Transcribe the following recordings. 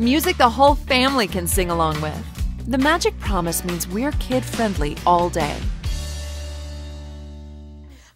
music the whole family can sing along with. The Magic Promise means we're kid friendly all day.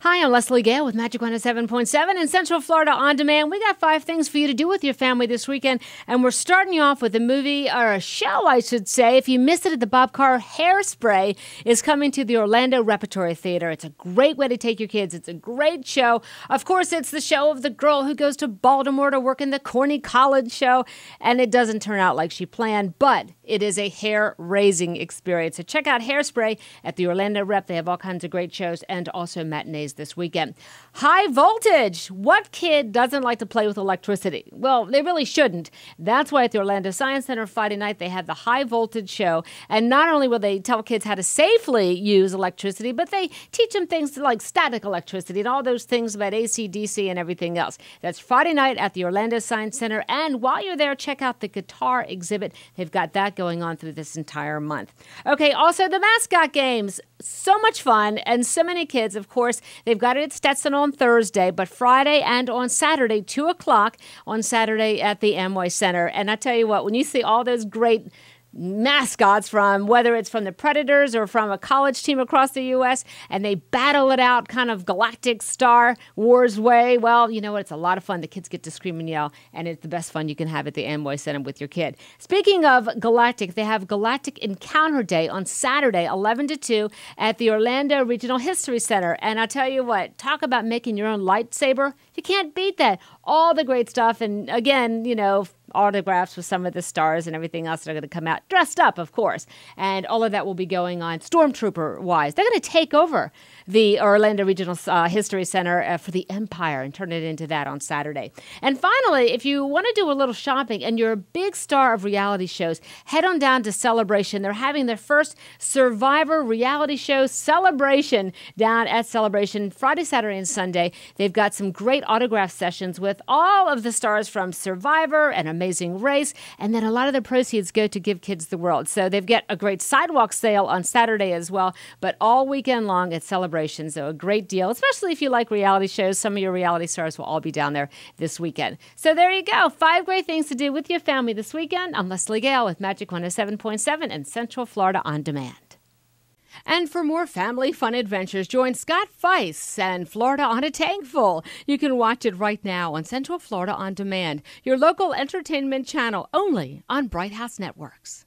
Hi, I'm Leslie Gale with Magic 107.7 in Central Florida on demand. We got five things for you to do with your family this weekend, and we're starting you off with a movie or a show, I should say. If you missed it at the Bob Carr, Hairspray is coming to the Orlando Repertory Theater. It's a great way to take your kids. It's a great show. Of course, it's the show of the girl who goes to Baltimore to work in the corny college show, and it doesn't turn out like she planned, but it is a hair raising experience. So check out Hairspray at the Orlando Rep. They have all kinds of great shows and also matinees this weekend. High voltage. What kid doesn't like to play with electricity? Well, they really shouldn't. That's why at the Orlando Science Center Friday night they have the high voltage show. And not only will they tell kids how to safely use electricity, but they teach them things like static electricity and all those things about AC, DC, and everything else. That's Friday night at the Orlando Science Center. And while you're there, check out the guitar exhibit. They've got that going on through this entire month. Okay, also the mascot games. So much fun, and so many kids, of course. They've got it at Stetson on Thursday, but Friday and on Saturday, 2 o'clock on Saturday at the Amway Center. And I tell you what, when you see all those great mascots from whether it's from the Predators or from a college team across the U.S., and they battle it out kind of galactic Star Wars way. Well, you know what? It's a lot of fun. The kids get to scream and yell, and it's the best fun you can have at the Amway Center with your kid. Speaking of galactic, they have Galactic Encounter Day on Saturday, 11 to 2, at the Orlando Regional History Center. And I'll tell you what, talk about making your own lightsaber. You can't beat that. All the great stuff. And again, you know, autographs with some of the stars and everything else that are going to come out dressed up, of course. And all of that will be going on stormtrooper wise. They're going to take over the Orlando Regional uh, History Center uh, for the Empire and turn it into that on Saturday. And finally, if you want to do a little shopping and you're a big star of reality shows, head on down to Celebration. They're having their first Survivor reality show celebration down at Celebration Friday, Saturday, and Sunday. They've got some great autograph sessions with all of the stars from Survivor and Amazing Race, and then a lot of the proceeds go to give kids kids the world. So they've got a great sidewalk sale on Saturday as well, but all weekend long at celebrations. So a great deal, especially if you like reality shows. Some of your reality stars will all be down there this weekend. So there you go. Five great things to do with your family this weekend. I'm Leslie Gale with Magic 107.7 and Central Florida on Demand. And for more family fun adventures, join Scott Feiss and Florida on a Tankful. You can watch it right now on Central Florida On Demand, your local entertainment channel only on Bright House Networks.